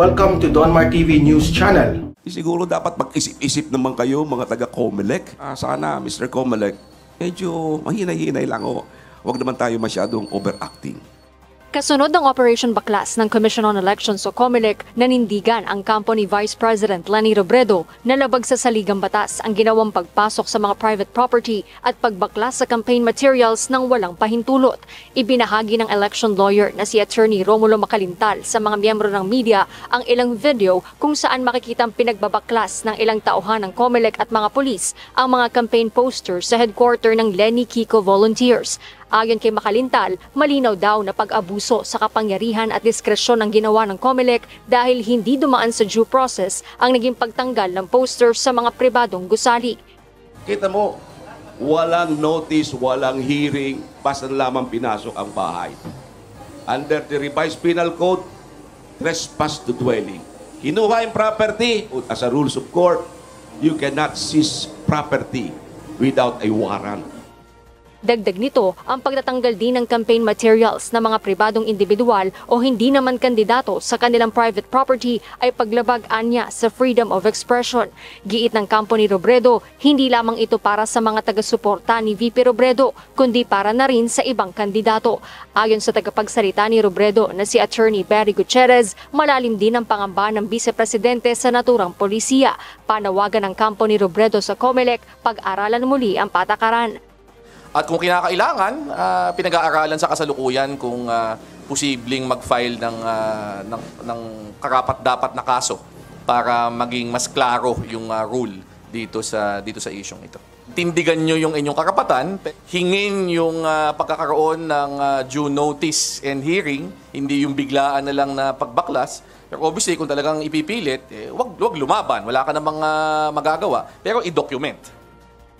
Welcome to Donmar TV News Channel. Siguro dapat mag-isip-isip naman kayo mga taga-Comelec. Ah, sana, Mr. Comelec, medyo mahina-hinay lang o. Oh. Huwag naman tayo masyadong overacting. Kasunod ng Operation Baklas ng Commission on Elections o COMELEC, nanindigan ang kampo ni Vice President Lenny Robredo na labag sa saligang batas ang ginawang pagpasok sa mga private property at pagbaklas sa campaign materials ng walang pahintulot. Ibinahagi ng election lawyer na si Attorney Romulo Makalintal sa mga miyembro ng media ang ilang video kung saan makikita ang pinagbabaklas ng ilang tauhan ng COMELEC at mga polis ang mga campaign posters sa headquarter ng Lenny Kiko Volunteers. Ayon kay Makalintal, malinaw daw na pag-abuso sa kapangyarihan at diskresyon ang ginawa ng COMELEC dahil hindi dumaan sa due process ang naging pagtanggal ng poster sa mga pribadong gusali. Kita mo, walang notice, walang hearing, basta lamang pinasok ang bahay. Under the revised penal code, trespass to dwelling. Kinuha yung property, as a rules of court, you cannot seize property without a warrant. Dagdag nito ang pagtatanggal din ng campaign materials ng mga pribadong individual o hindi naman kandidato sa kanilang private property ay paglabag anya sa freedom of expression. Giit ng kampo ni Robredo, hindi lamang ito para sa mga taga-suporta ni VP Robredo kundi para na rin sa ibang kandidato. Ayon sa tagapagsalita ni Robredo na si Attorney Barry Gutierrez, malalim din ang pangamba ng vice-presidente sa naturang polisiya. Panawagan ng kampo ni Robredo sa COMELEC, pag-aralan muli ang patakaran. At kung kinakailangan, uh, pinag-aaralan sa kasalukuyan kung uh, posibleng mag-file ng, uh, ng, ng karapat-dapat na kaso para maging mas klaro yung uh, rule dito sa dito sa isyong ito. Tindigan nyo yung inyong karapatan, hingin yung uh, pagkakaroon ng uh, due notice and hearing, hindi yung biglaan na lang na pagbaklas. Pero obviously, kung talagang ipipilit, eh, wag, wag lumaban. Wala ka namang uh, magagawa. Pero i-document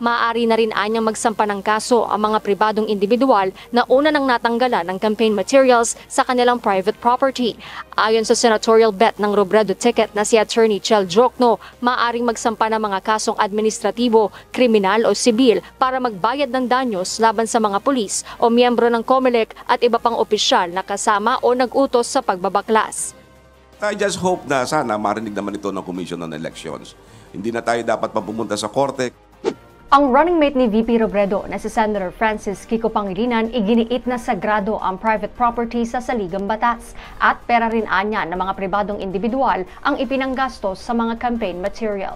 maaari na rin anyang magsampa ng kaso ang mga pribadong individual na una nang natanggalan ng campaign materials sa kanilang private property. Ayon sa senatorial bet ng Robredo ticket na si Attorney Chel Jokno, maaring magsampa ng mga kasong administratibo, kriminal o sibil para magbayad ng danyos laban sa mga pulis o miyembro ng COMELEC at iba pang opisyal na kasama o nag-utos sa pagbabaklas. I just hope na sana marinig naman ito ng Commission on Elections. Hindi na tayo dapat pumunta sa korte. Ang running mate ni VP Robredo na si Senator Francis Kiko Pangilinan iginiit na sagrado ang private property sa Saligang Batas at pera rin anya ng mga pribadong individual ang ipinanggastos sa mga campaign material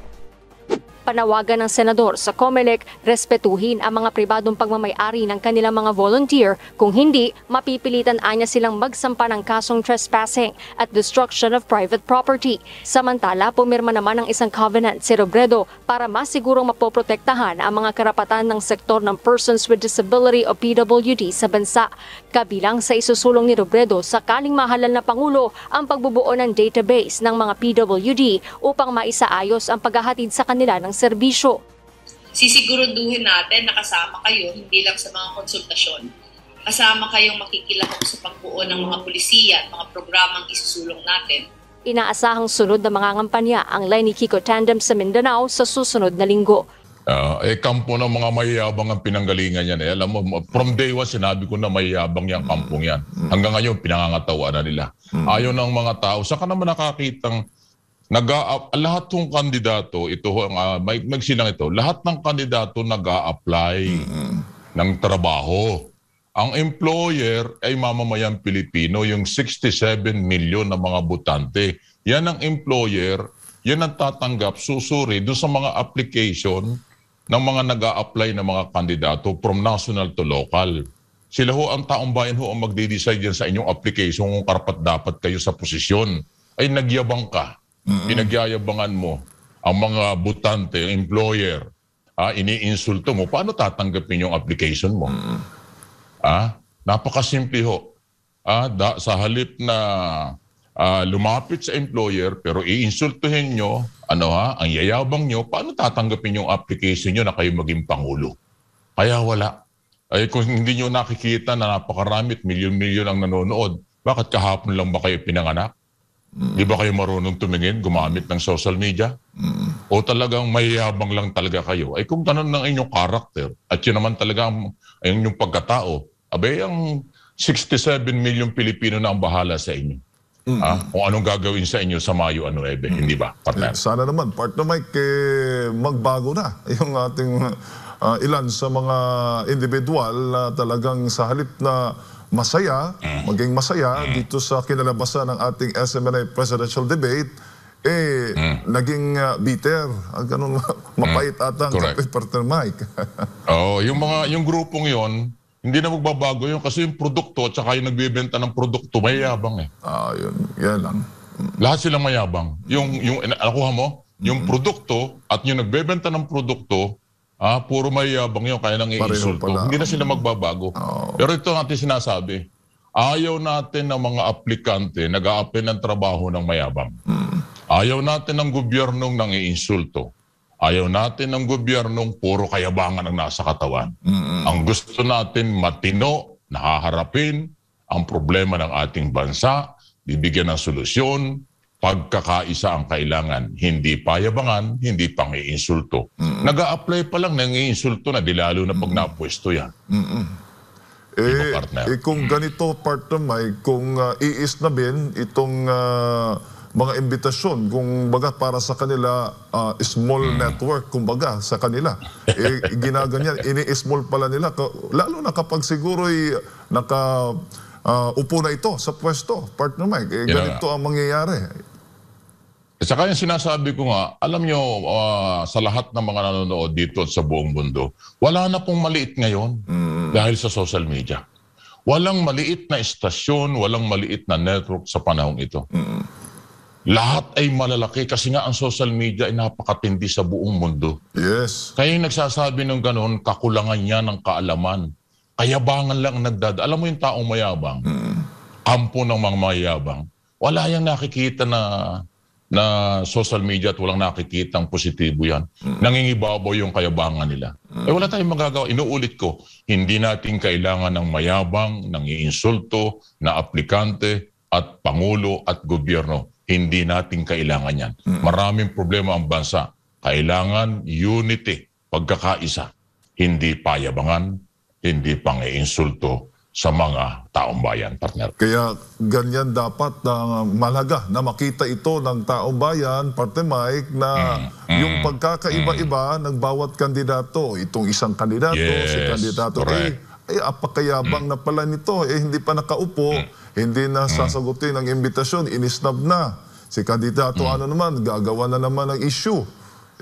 panawagan ng senador sa COMELEC respetuhin ang mga pribadong pagmamayari ng kanilang mga volunteer kung hindi mapipilitan anya silang magsampa ng kasong trespassing at destruction of private property. Samantala, pumirma naman ang isang covenant si Robredo para masigurong mapoprotektahan ang mga karapatan ng sektor ng persons with disability o PWD sa bansa. Kabilang sa isusulong ni Robredo sakaling mahalal na Pangulo ang pagbubuo ng database ng mga PWD upang maisaayos ang paghahatid sa kanila ng serbisyo. Sisiguruduhin natin na kasama kayo hindi lang sa mga konsultasyon. Kasama kayong makikilahok sa pagbuo ng mga pulisiya at mga programang isusulong natin. Inaasahang sunod na mga ngampanya ang line ni Kiko Tandem sa Mindanao sa susunod na linggo. Uh, eh, kampo ng mga mayayabang ang pinanggalingan yan. Eh. Alam mo, from day one, sinabi ko na mayayabang yung kampong yan. Hanggang ngayon, pinangangatawan na nila. Hmm. Ayon ng mga tao. Saka naman nakakitang nag lahat ng kandidato, ito ang uh, may, magsilang ito, lahat ng kandidato nag apply mm-hmm. ng trabaho. Ang employer ay mamamayang Pilipino, yung 67 milyon na mga butante. Yan ang employer, yan ang tatanggap, susuri doon sa mga application ng mga nag apply ng mga kandidato from national to local. Sila ho ang taong bayan ho ang magde-decide yan sa inyong application kung karapat dapat kayo sa posisyon. Ay nagyabang ka Mm-hmm. Pinagyayabangan mo ang mga butante, ang employer, ah, iniinsulto mo, paano tatanggapin yung application mo? Mm-hmm. Ah, napakasimple ho. Ah, da, sa halip na ah, lumapit sa employer pero iinsultuhin nyo, ano ha, ang yayabang nyo, paano tatanggapin yung application nyo na kayo maging pangulo? Kaya wala. Ay eh, kung hindi nyo nakikita na napakarami milyon-milyon ang nanonood, bakit kahapon lang ba kayo pinanganak? Mm. Di ba kayo marunong tumingin, gumamit ng social media? Mm. O talagang mayayabang lang talaga kayo? Ay kung tanong ng inyong karakter at yun naman talaga ang, ang inyong pagkatao, abay ang 67 million Pilipino na ang bahala sa inyo. Mm. Ah, kung anong gagawin sa inyo sa Mayo 9, mm. hindi ba, partner? Eh, sana naman, partner Mike, eh, magbago na yung ating uh, ilan sa mga individual na talagang sa halip na masaya, eh. maging masaya eh. dito sa kinalabasan ng ating SMNA presidential debate, eh, mm. naging uh, bitter. Ang ah, ganun, mapait mm. ata ang Partner Mike. Oo, oh, yung mga, yung grupong yon hindi na magbabago yun kasi yung produkto at saka yung nagbebenta ng produkto, mayabang eh. Ah, yun. Yan lang. Mm. Lahat silang mayabang. Yung, yung, nakuha mo, yung mm. produkto at yung nagbebenta ng produkto, Ah, puro may yabang ah, yun, kaya nang iinsulto. Hindi na sila magbabago. Oh. Pero ito natin sinasabi, ayaw natin ng mga aplikante nag ng trabaho ng mayabang. Hmm. Ayaw natin ng gobyernong nang iinsulto. Ayaw natin ng gobyernong puro kayabangan ang nasa katawan. hmm Ang gusto natin matino, nahaharapin ang problema ng ating bansa, bibigyan ng solusyon, pagkakaisa ang kailangan. Hindi payabangan, hindi pangiinsulto. Mm-mm. Nag-a-apply pa lang, nang-iinsulto na, di na pag Mm-mm. napwesto yan. Mm-mm. Eh, partner? eh kung mm. ganito, partner Mike, kung uh, ah, iisnabin itong uh, mga imbitasyon, kung baga para sa kanila, uh, small mm. network, kung baga sa kanila, eh, ginaganyan, ini-small pala nila, lalo na kapag siguro'y naka... Uh, upo na ito sa pwesto, partner Mike. Eh, ganito ang mangyayari. At eh, saka yung sinasabi ko nga, alam nyo, uh, sa lahat ng mga nanonood dito at sa buong mundo, wala na pong maliit ngayon mm. dahil sa social media. Walang maliit na istasyon, walang maliit na network sa panahong ito. Mm. Lahat ay malalaki kasi nga ang social media ay napakatindi sa buong mundo. Yes. Kaya yung nagsasabi ng ganun, kakulangan niya ng kaalaman. Kayabangan lang nagdad. Alam mo yung taong mayabang, mm. kampo ng mga mayabang, wala yung nakikita na na social media at walang nakikitang positibo yan. Mm. Nangingibabaw yung kayabangan nila. Mm. Eh wala tayong magagawa. Inuulit ko, hindi natin kailangan ng mayabang, nang iinsulto, na aplikante, at Pangulo at gobyerno. Hindi natin kailangan yan. Mm. Maraming problema ang bansa. Kailangan unity, pagkakaisa. Hindi payabangan, hindi pang-iinsulto, sa mga taong bayan, partner. Kaya ganyan dapat na malaga na makita ito ng taong bayan, partner Mike, na mm, mm, yung pagkakaiba-iba mm. ng bawat kandidato, itong isang kandidato, yes, si kandidato correct. A, eh, eh apakayabang mm. na pala nito, eh hindi pa nakaupo, mm. hindi na mm. sasagutin ang imbitasyon, inisnab na. Si kandidato mm. ano naman, gagawa na naman ng issue.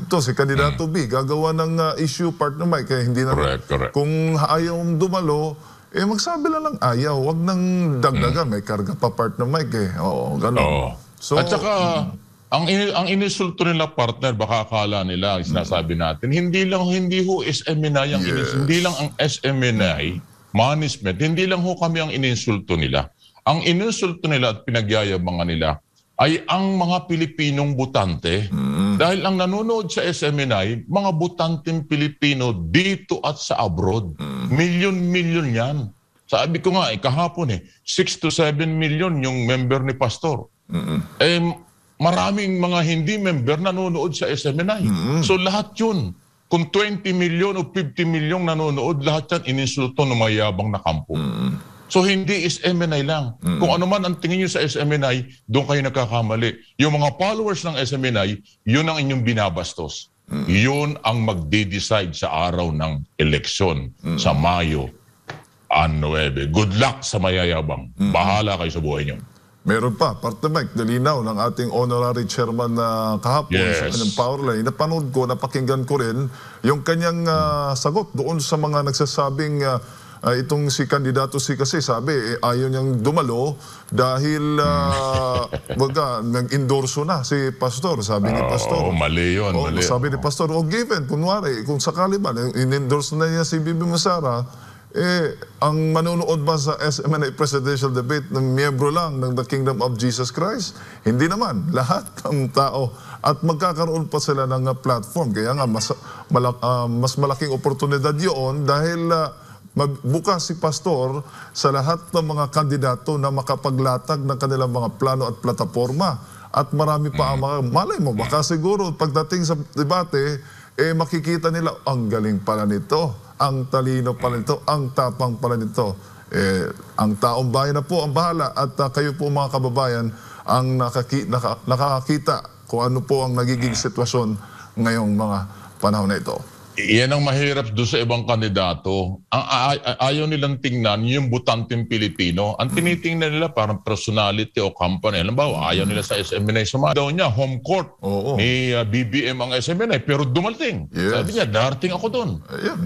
Ito, si kandidato mm. B, gagawa ng uh, issue partner Mike, kaya eh, hindi na... Correct, correct. Kung ayaw dumalo, eh magsabi lang ng ayaw, wag nang dagdagan, mm. may karga pa part ng mic eh. Oo, ganun. Oo. So, At saka, mm. ang, in- ang inisulto nila partner, baka akala nila, sinasabi natin, hindi lang, hindi ho SMNI ang yes. inis, hindi lang ang SMNI, management, hindi lang ho kami ang ininsulto nila. Ang ininsulto nila at pinagyayabangan nila, ay ang mga Pilipinong butante. Mm. Dahil ang nanonood sa SMNI, mga butanteng Pilipino dito at sa abroad. Mm. Milyon-milyon yan. Sabi ko nga, eh, kahapon eh, 6 to 7 million yung member ni Pastor. Mm-mm. Eh, maraming mga hindi member nanonood sa SMNI. Mm-mm. So lahat yun. Kung 20 million o 50 million nanonood, lahat yan ininsulto ng mayabang na kampo. Mm-mm. So hindi SMNI lang. Mm-hmm. Kung ano man ang tingin nyo sa SMNI, doon kayo nagkakamali. Yung mga followers ng SMNI, yun ang inyong binabastos. Mm-hmm. Yun ang magde-decide sa araw ng eleksyon mm-hmm. sa Mayo a 9. Good luck sa mayayabang. Mm-hmm. Bahala kayo sa buhay nyo. Meron pa, parte Mike, nalinaw ng ating honorary chairman na uh, kahapon yes. sa kanyang powerline. Napanood ko, napakinggan ko rin yung kanyang uh, sagot doon sa mga nagsasabing uh, uh, itong si kandidato si kasi sabi eh, ayaw niyang dumalo dahil uh, nag-endorso na si Pastor, sabi ni ah, Pastor. Oh, mali yun. Oh, mali. Sabi ni Pastor, o oh, given, kunwari, kung sakali ba, eh, in-endorse na niya si Bibi Masara, eh, ang manonood ba sa SMNA presidential debate ng miyembro lang ng The Kingdom of Jesus Christ? Hindi naman. Lahat ng tao. At magkakaroon pa sila ng platform. Kaya nga, mas, malak, uh, mas malaking oportunidad yun dahil uh, magbuka si Pastor sa lahat ng mga kandidato na makapaglatag ng kanilang mga plano at plataforma. At marami pa ang mga, mm-hmm. malay mo, mm-hmm. baka siguro pagdating sa debate, eh makikita nila, ang galing pala nito, ang talino pala nito, mm-hmm. ang tapang pala nito. Eh, ang taong bayan na po ang bahala at uh, kayo po mga kababayan ang nakaki, naka, nakakakita kung ano po ang nagiging sitwasyon ngayong mga panahon na ito. Yan ang mahirap do sa ibang kandidato. Ang ayaw nilang tingnan yung butanteng Pilipino. Ang tinitingnan nila parang personality o company. Alam ba, ayaw nila sa SMNI sumali. Daw niya, home court Oo. ni uh, ah, BBM ang SMNI. Pero dumating. Yes. Sabi niya, darating ako doon.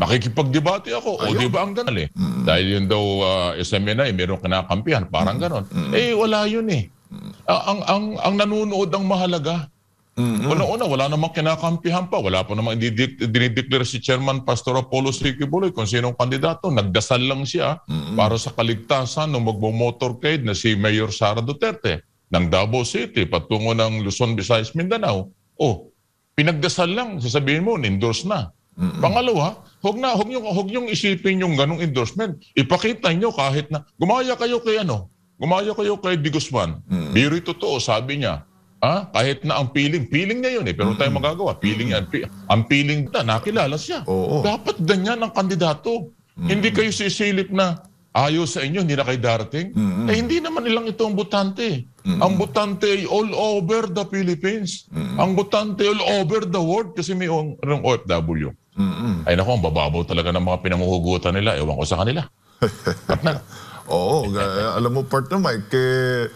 Makikipagdebate ako. Ayun. O di ba ang ganal eh. Mm. Dahil yun daw uh, ah, SMNI, meron kinakampihan. Parang mm. ganon. Mm. Eh, wala yun eh. Mm. Ang, ang, ang, ang nanunood ang mahalaga Mm-hmm. Una-una, wala namang kinakampihan pa. Wala pa namang dinideclare si Chairman Pastor Apollo Sikibuloy kung sinong kandidato. Nagdasal lang siya mm-hmm. para sa kaligtasan ng magmo-motorcade na si Mayor Sara Duterte ng Davao City patungo ng Luzon, Visayas, Mindanao. Oh, pinagdasal lang. Sasabihin mo, endorse na. Mm-hmm. Pangalawa, huwag na, huwag yung, huwag yung isipin yung ganong endorsement. Ipakita nyo kahit na, gumaya kayo kay ano, gumaya kayo kay Di Guzman. Mm-hmm. Biro totoo, sabi niya, Ha? Kahit na ang feeling, feeling niya yun eh, pero mm-hmm. tayo mm. magagawa, feeling niya, ang feeling na nakilala siya. Oo. Dapat ganyan ang kandidato. Mm-hmm. Hindi kayo sisilip na ayos sa inyo, hindi na kayo darating. Mm-hmm. Eh hindi naman nilang ito ang butante. Mm-hmm. Ang butante ay all over the Philippines. Mm-hmm. Ang butante all over the world kasi may on, ng OFW. Mm-hmm. Ay naku, ang bababaw talaga ng mga pinamuhugutan nila. Ewan ko sa kanila. Oo, oh, alam mo part na Mike, eh,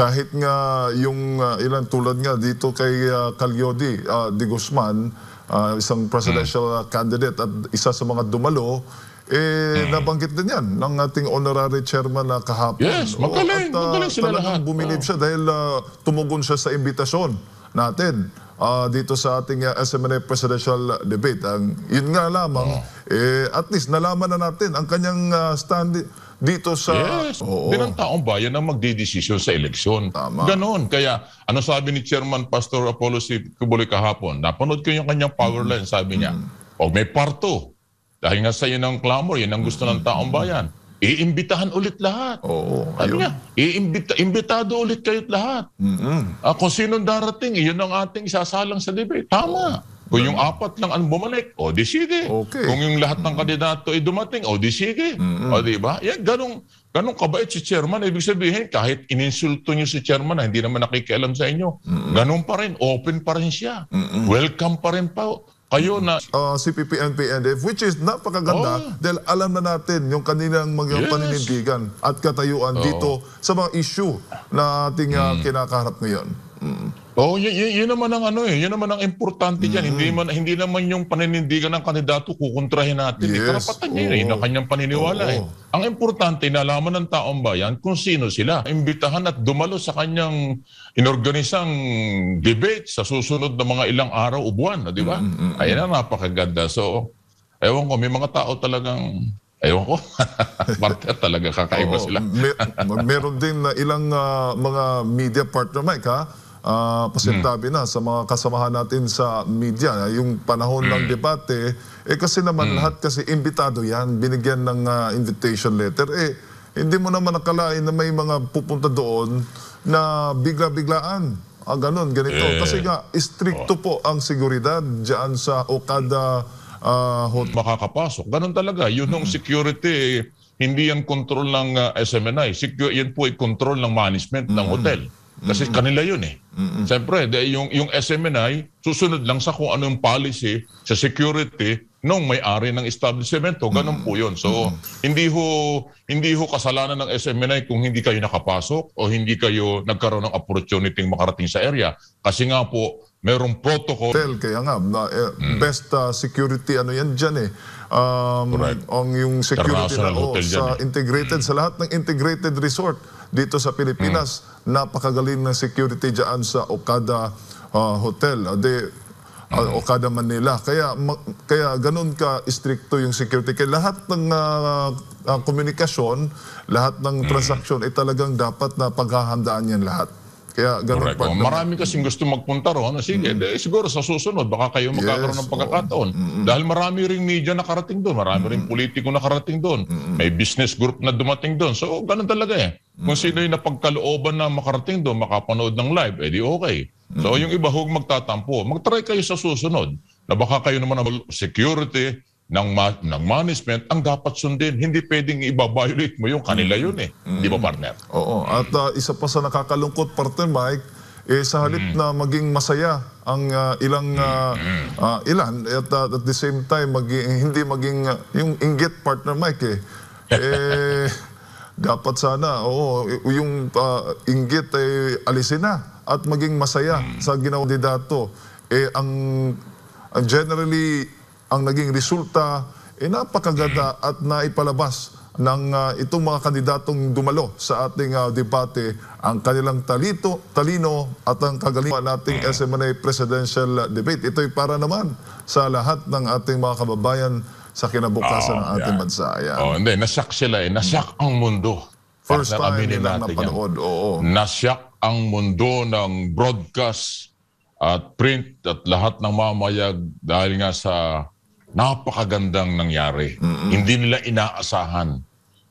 kahit nga yung uh, ilan tulad nga dito kay uh, ah, Calyodi uh, ah, de Guzman, uh, isang presidential mm. candidate at isa sa mga dumalo, eh, mm. nabanggit din yan ng ating honorary chairman na kahapon. Yes, magaling. Oo, at, uh, magaling sila lahat. bumilib oh. siya dahil uh, tumugon siya sa imbitasyon natin uh, dito sa ating uh, SMNA presidential debate. Ang, yun nga lamang, oh. eh, at least nalaman na natin ang kanyang uh, standing dito sa... Yes, Oo. taong bayan ang magdidesisyon sa eleksyon. Tama. Ganon. Kaya ano sabi ni Chairman Pastor Apollo si Kubuloy kahapon? Napanood ko yung kanyang power mm. line. Sabi niya, mm. o oh, may parto. Dahil nga sa yun ang clamor, yun ang gusto ng mm. taong bayan. Iimbitahan ulit lahat. Oo. Ano nga? Iimbita, imbitado ulit kayo lahat. Mm-hmm. Uh, kung sino darating, iyon ang ating isasalang sa debate. Tama. Oo. Kung yung apat lang ang bumalik, o di sige. Okay. Kung yung lahat ng kandidato ay dumating, o di sige. Mm-hmm. O di ba? Yan, ganong, ganong kabait si chairman. Ibig sabihin, kahit ininsulto niyo si chairman na hindi naman nakikialam sa inyo, mm-hmm. ganon pa rin, open pa rin siya. Mm-hmm. Welcome pa rin pa kayo na uh, CPP and which is napakaganda oh. dahil alam na natin yung kanilang mga yes. paninindigan at katayuan oh. dito sa mga issue na ating ah, mm. kinakaharap ngayon. Mm. Oh, y- y- yun naman ang ano eh, yun naman ang importante diyan. Hindi mm. man hindi naman yung paninindigan ng kandidato kukontrahin natin. Eh, yes. karapatan niya oh. yun, ang kanyang paniniwala oh. eh. Ang importante nalaman ng taong bayan kung sino sila. Imbitahan at dumalo sa kanyang inorganisang debate sa susunod na mga ilang araw o buwan, di ba? Mm-hmm. Mm, Ayun na napakaganda. So, ewan ko may mga tao talagang Ewan ko. Parte talaga kakaiba Oo, sila. mer- meron din na ilang uh, mga media partner, Mike, ha? uh, pasintabi hmm. na sa mga kasamahan natin sa media. Yung panahon hmm. ng debate, eh kasi naman hmm. lahat kasi imbitado yan, binigyan ng uh, invitation letter. Eh, hindi mo naman nakalain na may mga pupunta doon na bigla-biglaan. Ah, ganun, ganito. Eh, kasi nga, stricto oh. po ang seguridad dyan sa Okada uh, hotel. Makakapasok. Ganun talaga. Yun ang hmm. security, eh, hindi yan control ng uh, SMNI. Secure, yan po ay control ng management mm. ng hmm. hotel. Kasi mm-hmm. kanila yun eh. Mm-hmm. Siyempre, de, yung, yung SMNI, susunod lang sa kung ano yung policy sa security nung may-ari ng establishment. O, ganun mm-hmm. po yun. So, mm-hmm. hindi ho hindi ho kasalanan ng SMNI kung hindi kayo nakapasok o hindi kayo nagkaroon ng opportunity makarating sa area. Kasi nga po, merong protocol. Tel, kaya nga, na, eh, mm. best uh, security ano yan dyan eh. Um, Correct. Ang yung security International na, oh, sa eh. integrated, mm. sa lahat ng integrated resort dito sa Pilipinas. Mm. Napakagaling ng security diyan sa Okada uh, Hotel. De, uh, ah, ah, mm. Okada Manila. Kaya ma, kaya ganun ka stricto yung security. Kaya lahat ng uh, uh, komunikasyon, lahat ng mm. transaksyon ay eh, talagang dapat na paghahandaan yan lahat. Kaya ganun Correct. pa. Oh, marami kasing gusto magpunta ron. Sige, mm. eh, siguro sa susunod, baka kayo magkakaroon yes, ng pagkakataon. Oh. Mm-hmm. Dahil marami ring media nakarating doon, marami mm-hmm. ring politiko nakarating doon, mm-hmm. may business group na dumating doon. So, ganun talaga eh. Kung sino yung napagkalooban na makarating doon, makapanood ng live, edi eh okay. So mm. yung iba huwag magtatampo. Magtry kayo sa susunod na baka kayo naman ang security ng, ma- ng management ang dapat sundin. Hindi pwedeng i violate mo yung kanila mm. yun eh. Mm. Di ba partner? Oo. At ah, isa pa sa nakakalungkot partner Mike, eh, sa halip na maging masaya ang ah, ilang ah, ah, ilan at ah, at the same time maging, hindi maging ah, yung inggit partner Mike eh, eh dapat sana, oo, yung uh, inggit ay eh, alisin na at maging masaya hmm. sa ginawang kandidato. Eh, ang, ang generally, ang naging resulta, eh, napakaganda hmm. at naipalabas ng uh, itong mga kandidatong dumalo sa ating uh, debate ang kanilang talito, talino at ang kagalingan hmm. nating SMNA presidential debate. ito ay para naman sa lahat ng ating mga kababayan sa kinabukasan oh, ng ah, ating yeah. bansa. Ayan. Oh, hindi, nasyak sila eh. Nasyak hmm. ang mundo. First Partner, time nilang napanood, yan. oo. Nasyak ang mundo ng broadcast at print at lahat ng mamayag dahil nga sa napakagandang nangyari. Mm-mm. Hindi nila inaasahan.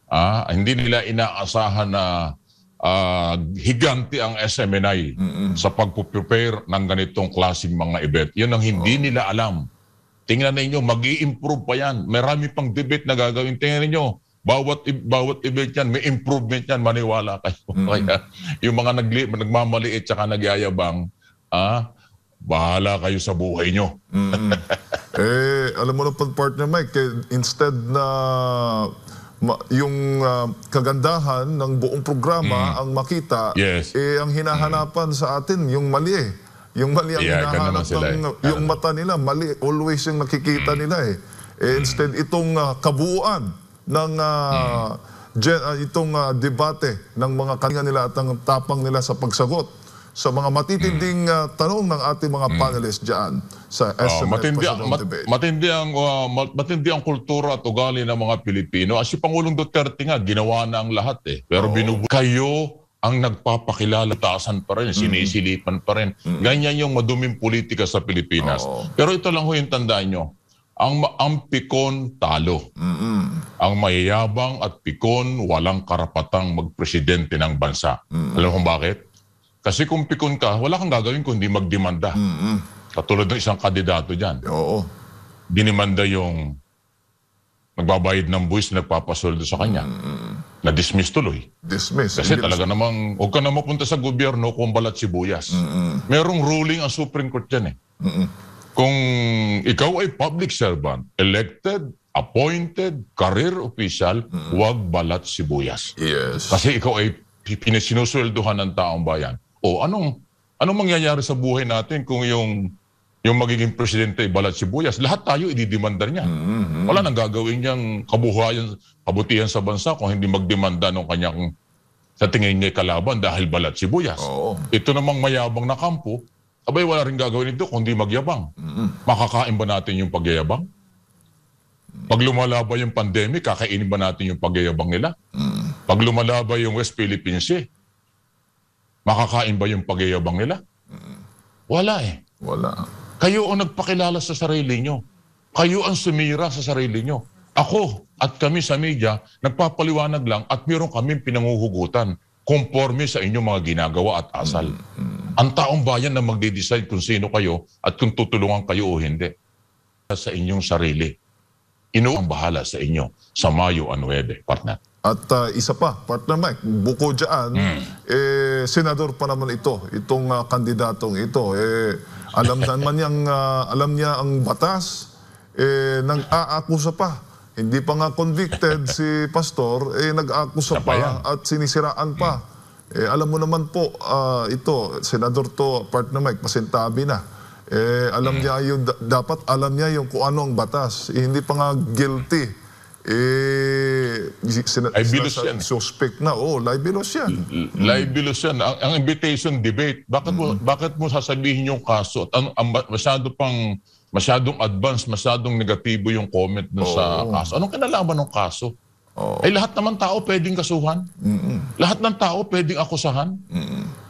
Ah, hindi nila inaasahan na uh, higanti ang SMNI Mm-mm. sa pagpuprepare ng ganitong klaseng mga event. Yun ang hindi oh. nila alam. Tingnan ninyo, mag improve pa yan. Marami pang debate na gagawin. Tingnan ninyo, bawat bawat event yan, may improvement yan, maniwala kayo. Mm-hmm. Kaya yung mga nagli, nagmamaliit tsaka nagyayabang, ah, bahala kayo sa buhay nyo. mm-hmm. eh, alam mo na po, partner Mike, eh, instead na ma- yung uh, kagandahan ng buong programa mm. ang makita, yes. eh ang hinahanapan mm. sa atin yung mali eh. Yung mali ang yeah, hinahanap ng, eh. yung mata nila, mali. Always yung nakikita mm. nila eh. eh mm. Instead, itong uh, kabuuan ng uh, mm. gen, uh, itong uh, debate ng mga kanya nila at ang tapang nila sa pagsagot sa mga matitinding mm. uh, tanong ng ating mga mm. panelists diyan sa SMS uh, matindi, mat, Matindi ang, uh, matindi ang kultura at ugali ng mga Pilipino. As si Pangulong Duterte nga, ginawa na ang lahat eh. Pero oh. binubuhay kayo ang nagpapakilala taasan pa rin, mm-hmm. sinisilipan pa rin. Mm-hmm. Ganyan yung maduming politika sa Pilipinas. Oh. Pero ito lang ho yung tandaan nyo. Ang, ang pikon, talo. Mm-mm. Ang mayayabang at pikon, walang karapatang magpresidente ng bansa. Mm-mm. Alam mo bakit? Kasi kung pikon ka, wala kang gagawin kundi magdemanda. Mm-mm. Katulad ng isang kandidato dyan. Oo. Dinimanda yung nagbabayad ng buwis na nagpapasoldo sa kanya. Mm. Na-dismiss tuloy. Dismiss. Kasi Hindi talaga mas... namang, huwag ka na mapunta sa gobyerno kung balat sibuyas. Mm-mm. Merong ruling ang Supreme Court yan eh. Mm-mm. Kung ikaw ay public servant, elected, appointed, career official, mm-hmm. huwag balat si sibuyas. Yes. Kasi ikaw ay pinasinusulduhan ng taong bayan. O anong anong mangyayari sa buhay natin kung yung yung magiging presidente ay balat sibuyas, lahat tayo ididimanda niya. Mm-hmm. Wala nang gagawin niyang kabuhayan, kabutihan sa bansa kung hindi magdemanda ng kanyang sa tingin niya kalaban dahil balat sibuyas. Oo. Ito namang mayabang na kampo, abay wala rin gagawin ito kundi magyabang. Mm-hmm. Makakain ba natin yung pagyayabang? Pag lumalaba yung pandemic, kakainin ba natin yung pagyayabang nila? Mm-hmm. Pag lumalaba yung West Philippine Sea, makakain ba yung pagyayabang nila? Mm-hmm. Wala eh. Wala. Kayo ang nagpakilala sa sarili nyo. Kayo ang sumira sa sarili nyo. Ako at kami sa media, nagpapaliwanag lang at meron kaming pinanguhugutan konforme sa inyong mga ginagawa at asal. Mm-hmm. Ang taong bayan na magde-decide kung sino kayo at kung tutulungan kayo o hindi. Sa inyong sarili. Ino bahala sa inyo sa Mayo 9, partner. At uh, isa pa, partner Mike, buko dyan, mm. eh, senador pa naman ito, itong uh, kandidatong ito. Eh, alam naman niyang, uh, alam niya ang batas, eh, nang aakusa pa. Hindi pa nga convicted si Pastor, eh, nag-aakusa pa yan. at sinisiraan pa. Mm. Eh, alam mo naman po, uh, ito, senador to, partner Mike, pasintabi na. Eh, alam mm. niya yung, dapat alam niya yung kung ano ang batas. Eh, hindi pa nga guilty eh, sina, Libelosian. suspect na. Oh, libelous yan. Libelous Ang, ang invitation debate, bakit mo, bakit mo sasabihin yung kaso? At Ano, ang ma- masyado pang, masyadong advance, masyadong negatibo yung comment dun sa Oo. kaso. Anong kinalaman ng kaso? Oh. Ay lahat naman tao pwedeng kasuhan. Mm Lahat ng tao pwedeng akusahan. Mm